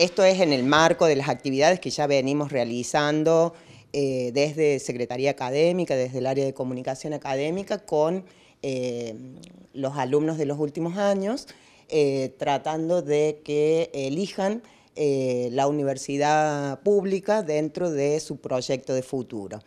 Esto es en el marco de las actividades que ya venimos realizando eh, desde Secretaría Académica, desde el área de comunicación académica, con eh, los alumnos de los últimos años, eh, tratando de que elijan la universidad pública dentro de su proyecto de futuro.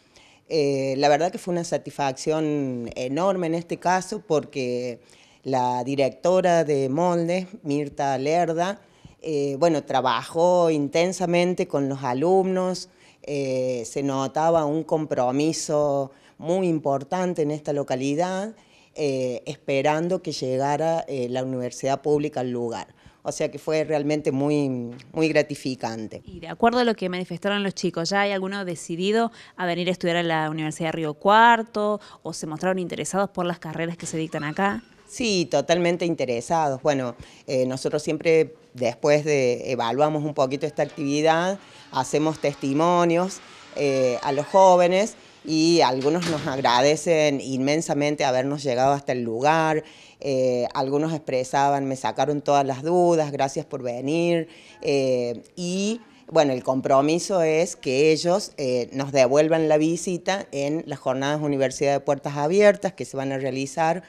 la verdad que fue una satisfacción enorme en este caso porque la directora de Moldes, Mirta Lerda, eh, bueno, trabajó intensamente con los alumnos, eh, se notaba un compromiso muy importante en esta localidad, eh, esperando que llegara la universidad pública al lugar. O sea que fue realmente muy, muy gratificante. Y de acuerdo a lo que manifestaron los chicos, ¿ya hay alguno decidido a venir a estudiar a la Universidad de Río Cuarto o se mostraron interesados por las carreras que se dictan acá? Sí, totalmente interesados. Bueno, eh, nosotros siempre después de evaluamos un poquito esta actividad, hacemos testimonios eh, a los jóvenes y algunos nos agradecen inmensamente habernos llegado hasta el lugar, eh, algunos expresaban, me sacaron todas las dudas, gracias por venir, y bueno, el compromiso es que ellos nos devuelvan la visita en las jornadas Universidad de Puertas Abiertas que se van a realizar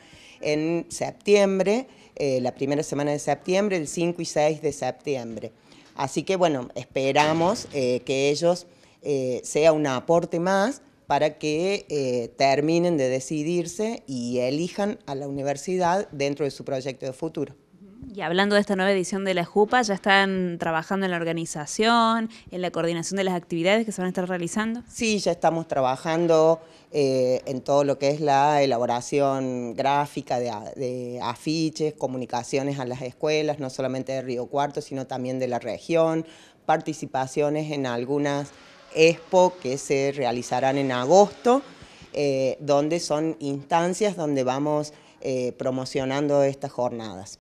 en septiembre, eh, la primera semana de septiembre, el 5 y 6 de septiembre. Así que bueno, esperamos eh, que ellos eh, sea un aporte más para que terminen de decidirse y elijan a la universidad dentro de su proyecto de futuro. Y hablando de esta nueva edición de la JUPA, ¿ya están trabajando en la organización, en la coordinación de las actividades que se van a estar realizando? Sí, ya estamos trabajando eh, en todo lo que es la elaboración gráfica de, afiches, comunicaciones a las escuelas, no solamente de Río Cuarto, sino también de la región, participaciones en algunas expo que se realizarán en agosto, eh, donde son instancias donde vamos eh, promocionando estas jornadas.